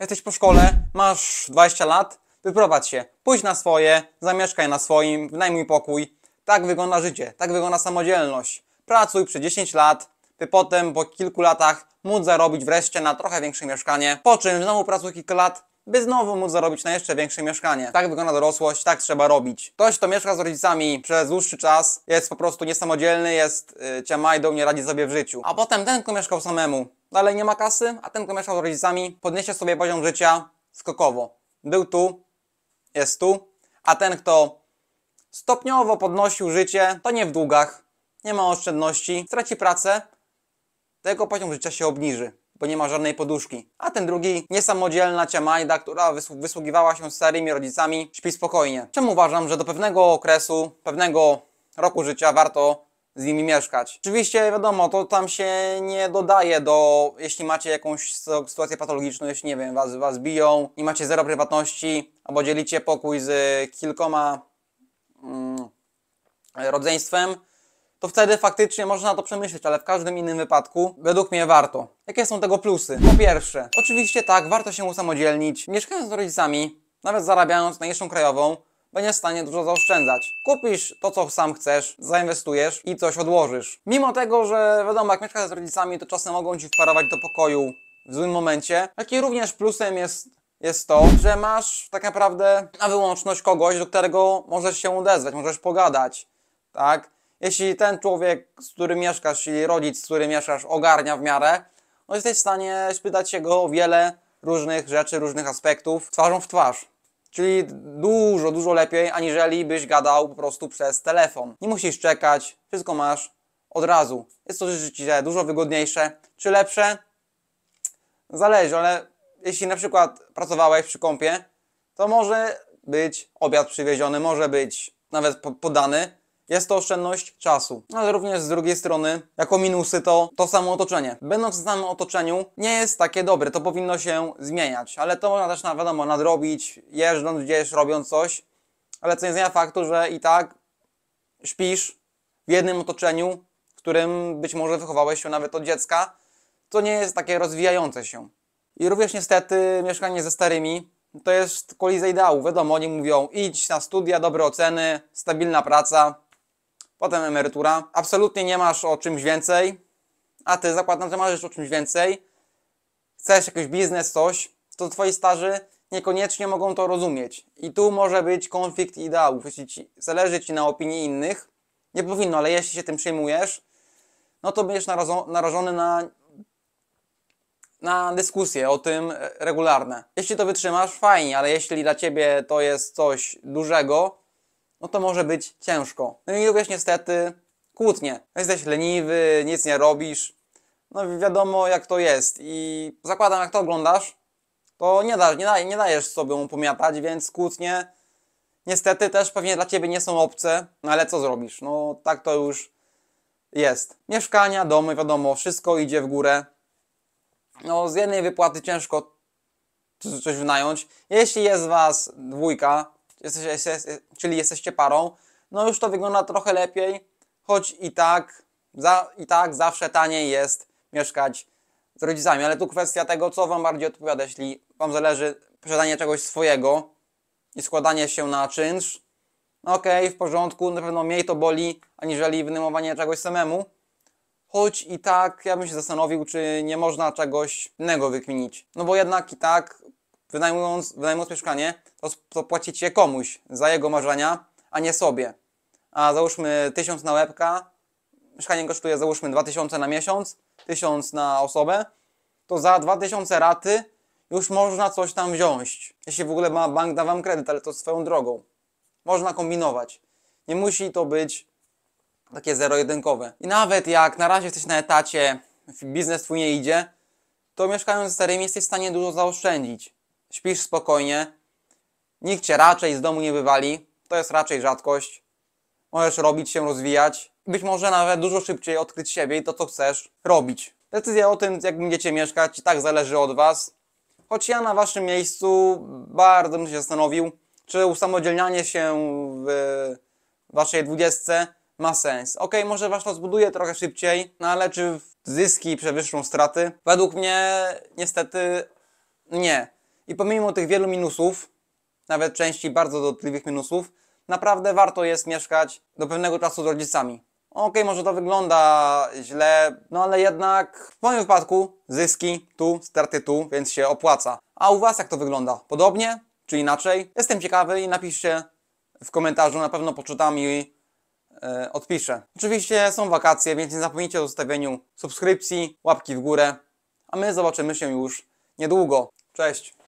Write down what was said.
Jesteś po szkole, masz 20 lat, wyprowadź się, pójdź na swoje, zamieszkaj na swoim, wynajmuj pokój. Tak wygląda życie, tak wygląda samodzielność. Pracuj przez 10 lat, by potem po kilku latach móc zarobić wreszcie na trochę większe mieszkanie, po czym znowu pracuj kilka lat, by znowu móc zarobić na jeszcze większe mieszkanie. Tak wygląda dorosłość, tak trzeba robić. Ktoś, kto mieszka z rodzicami przez dłuższy czas, jest po prostu niesamodzielny, jest yy, ciamajdą, nie radzi sobie w życiu. A potem ten, kto mieszkał samemu, dalej nie ma kasy, a ten, kto mieszkał z rodzicami, podniesie sobie poziom życia skokowo. Był tu, jest tu, a ten, kto stopniowo podnosił życie, to nie w długach, nie ma oszczędności, straci pracę, tego poziom życia się obniży bo nie ma żadnej poduszki. A ten drugi, niesamodzielna ciamajda, która wysłu wysługiwała się starymi rodzicami, śpi spokojnie. Czemu uważam, że do pewnego okresu, pewnego roku życia warto z nimi mieszkać. Oczywiście wiadomo, to tam się nie dodaje do, jeśli macie jakąś sytuację patologiczną, jeśli nie wiem, was, was biją i macie zero prywatności, albo dzielicie pokój z kilkoma mm, rodzeństwem, to wtedy faktycznie można to przemyśleć, ale w każdym innym wypadku według mnie warto. Jakie są tego plusy? Po pierwsze, oczywiście tak, warto się usamodzielnić. Mieszkając z rodzicami, nawet zarabiając najniższą krajową, będziesz w stanie dużo zaoszczędzać. Kupisz to, co sam chcesz, zainwestujesz i coś odłożysz. Mimo tego, że wiadomo, jak mieszkasz z rodzicami, to czasem mogą ci wparować do pokoju w złym momencie, jak również plusem jest jest to, że masz tak naprawdę na wyłączność kogoś, do którego możesz się odezwać, możesz pogadać, tak? Jeśli ten człowiek, z którym mieszkasz, czyli rodzic, z którym mieszkasz, ogarnia w miarę, no jesteś w stanie spytać się go o wiele różnych rzeczy, różnych aspektów twarzą w twarz. Czyli dużo, dużo lepiej, aniżeli byś gadał po prostu przez telefon. Nie musisz czekać, wszystko masz od razu. Jest to rzeczywiście dużo wygodniejsze. Czy lepsze? Zależy, ale jeśli na przykład pracowałeś przy kąpie, to może być obiad przywieziony, może być nawet podany, jest to oszczędność czasu, ale również z drugiej strony, jako minusy to to samo otoczenie. Będąc w samym otoczeniu, nie jest takie dobre, to powinno się zmieniać, ale to można też, na wiadomo, nadrobić, jeżdżąc gdzieś, robiąc coś, ale co nie zmienia faktu, że i tak śpisz w jednym otoczeniu, w którym być może wychowałeś się nawet od dziecka, to nie jest takie rozwijające się. I również niestety mieszkanie ze starymi to jest kolizja ideału. Wiadomo, oni mówią idź na studia, dobre oceny, stabilna praca, potem emerytura. Absolutnie nie masz o czymś więcej, a ty zakładam, że masz o czymś więcej, chcesz jakiś biznes, coś, to twoi starzy niekoniecznie mogą to rozumieć. I tu może być konflikt ideałów. Jeśli ci, zależy ci na opinii innych, nie powinno, ale jeśli się tym przejmujesz, no to będziesz narażony na, na dyskusje o tym e, regularne. Jeśli to wytrzymasz, fajnie, ale jeśli dla ciebie to jest coś dużego, no to może być ciężko. No i lubisz niestety kłótnie. No jesteś leniwy, nic nie robisz. No wiadomo jak to jest i zakładam jak to oglądasz, to nie, da nie, nie dajesz sobie pomiatać więc kłótnie niestety też pewnie dla Ciebie nie są obce, no ale co zrobisz? No tak to już jest. Mieszkania, domy, wiadomo, wszystko idzie w górę. No z jednej wypłaty ciężko coś wynająć. Jeśli jest Was dwójka, jesteś, jesteś, czyli jesteście parą, no już to wygląda trochę lepiej, choć i tak, za, i tak zawsze taniej jest mieszkać z rodzicami, ale tu kwestia tego, co Wam bardziej odpowiada, jeśli Wam zależy posiadanie czegoś swojego i składanie się na czynsz, no okej, okay, w porządku, na pewno mniej to boli, aniżeli wynajmowanie czegoś samemu, choć i tak ja bym się zastanowił, czy nie można czegoś innego wykminić. No bo jednak i tak wynajmując, wynajmując mieszkanie, to, to płacicie komuś za jego marzenia, a nie sobie. A załóżmy 1000 na łebka, mieszkanie kosztuje załóżmy 2000 na miesiąc, 1000 na osobę, to za 2000 raty już można coś tam wziąć. Jeśli w ogóle bank da Wam kredyt, ale to swoją drogą. Można kombinować. Nie musi to być takie zero-jedynkowe. I nawet jak na razie jesteś na etacie, biznes Twój nie idzie, to mieszkając z starymi jesteś w stanie dużo zaoszczędzić śpisz spokojnie, nikt cię raczej z domu nie wywali, to jest raczej rzadkość. Możesz robić się, rozwijać, być może nawet dużo szybciej odkryć siebie i to, co chcesz robić. Decyzja o tym, jak będziecie mieszkać, i tak zależy od Was. Choć ja na Waszym miejscu bardzo bym się zastanowił, czy usamodzielnianie się w Waszej dwudziestce ma sens. Ok, może wasz to zbuduje trochę szybciej, no ale czy zyski przewyższą straty? Według mnie niestety nie. I pomimo tych wielu minusów, nawet części bardzo dotkliwych minusów, naprawdę warto jest mieszkać do pewnego czasu z rodzicami. Okej, okay, może to wygląda źle, no ale jednak w moim wypadku zyski tu, straty tu, więc się opłaca. A u Was jak to wygląda? Podobnie czy inaczej? Jestem ciekawy i napiszcie w komentarzu, na pewno poczytam i yy, odpiszę. Oczywiście są wakacje, więc nie zapomnijcie o zostawieniu subskrypcji, łapki w górę, a my zobaczymy się już niedługo. Cześć!